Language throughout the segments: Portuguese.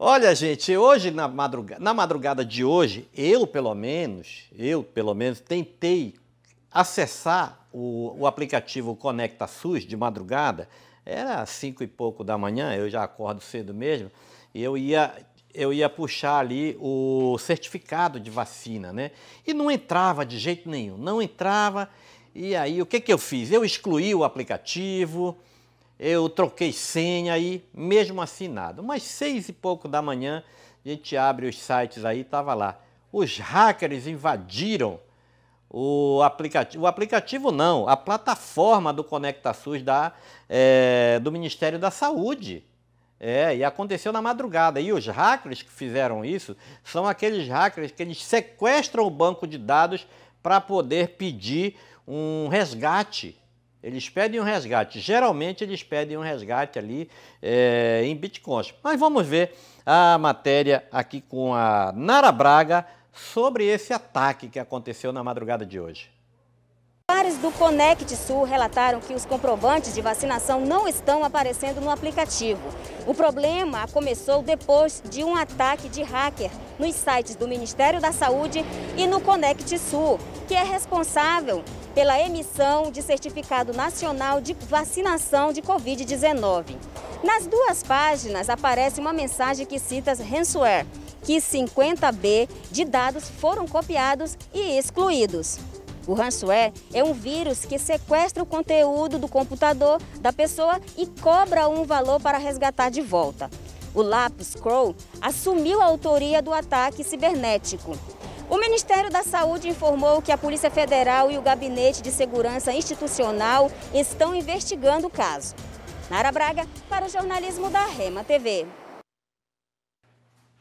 Olha, gente, hoje na madrugada, na madrugada de hoje, eu pelo menos, eu pelo menos tentei acessar o, o aplicativo Conecta SUS de madrugada. Era cinco e pouco da manhã, eu já acordo cedo mesmo, e eu ia eu ia puxar ali o certificado de vacina, né? E não entrava de jeito nenhum, não entrava. E aí o que que eu fiz? Eu excluí o aplicativo, eu troquei senha aí, mesmo assim nada. Umas seis e pouco da manhã, a gente abre os sites aí, tava lá. Os hackers invadiram o aplicativo, o aplicativo não, a plataforma do ConectaSUS da, é, do Ministério da Saúde. É, e aconteceu na madrugada. E os hackers que fizeram isso são aqueles hackers que eles sequestram o banco de dados para poder pedir um resgate eles pedem um resgate. Geralmente eles pedem um resgate ali é, em bitcoins. Mas vamos ver a matéria aqui com a Nara Braga sobre esse ataque que aconteceu na madrugada de hoje do Conect Sul relataram que os comprovantes de vacinação não estão aparecendo no aplicativo. O problema começou depois de um ataque de hacker nos sites do Ministério da Saúde e no Conect Sul, que é responsável pela emissão de certificado nacional de vacinação de Covid-19. Nas duas páginas aparece uma mensagem que cita ransomware, que 50B de dados foram copiados e excluídos. O ransomware é, é um vírus que sequestra o conteúdo do computador da pessoa e cobra um valor para resgatar de volta. O Lapis Crow assumiu a autoria do ataque cibernético. O Ministério da Saúde informou que a Polícia Federal e o Gabinete de Segurança Institucional estão investigando o caso. Nara Braga, para o jornalismo da Rema TV.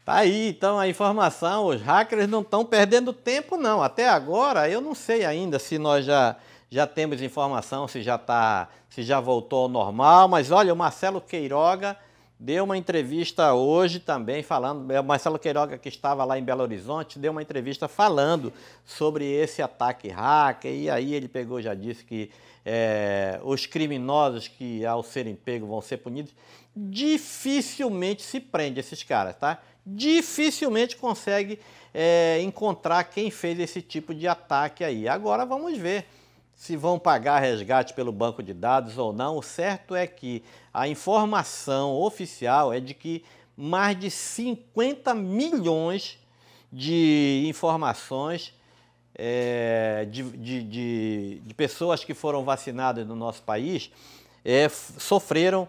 Tá aí, então, a informação, os hackers não estão perdendo tempo não. Até agora, eu não sei ainda se nós já, já temos informação, se já, tá, se já voltou ao normal, mas olha, o Marcelo Queiroga deu uma entrevista hoje também falando, é, o Marcelo Queiroga que estava lá em Belo Horizonte, deu uma entrevista falando sobre esse ataque hacker, e aí ele pegou, já disse que é, os criminosos que ao serem pegos vão ser punidos, dificilmente se prende esses caras, tá? dificilmente consegue é, encontrar quem fez esse tipo de ataque aí. Agora vamos ver se vão pagar resgate pelo banco de dados ou não. O certo é que a informação oficial é de que mais de 50 milhões de informações é, de, de, de, de, pessoas que foram vacinadas no nosso país é, sofreram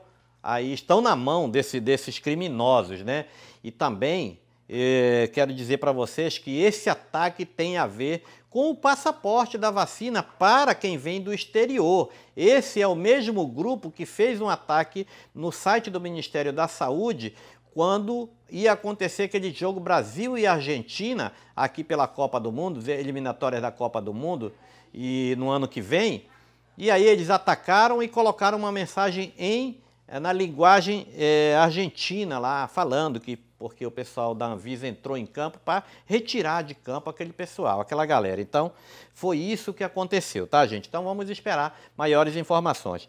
aí estão na mão desse, desses criminosos, né? E também eh, quero dizer para vocês que esse ataque tem a ver com o passaporte da vacina para quem vem do exterior. Esse é o mesmo grupo que fez um ataque no site do Ministério da Saúde quando ia acontecer aquele jogo Brasil e Argentina aqui pela Copa do Mundo, eliminatórias da Copa do Mundo e no ano que vem. E aí eles atacaram e colocaram uma mensagem em é na linguagem é, argentina lá, falando que porque o pessoal da Anvisa entrou em campo para retirar de campo aquele pessoal, aquela galera. Então, foi isso que aconteceu, tá, gente? Então, vamos esperar maiores informações.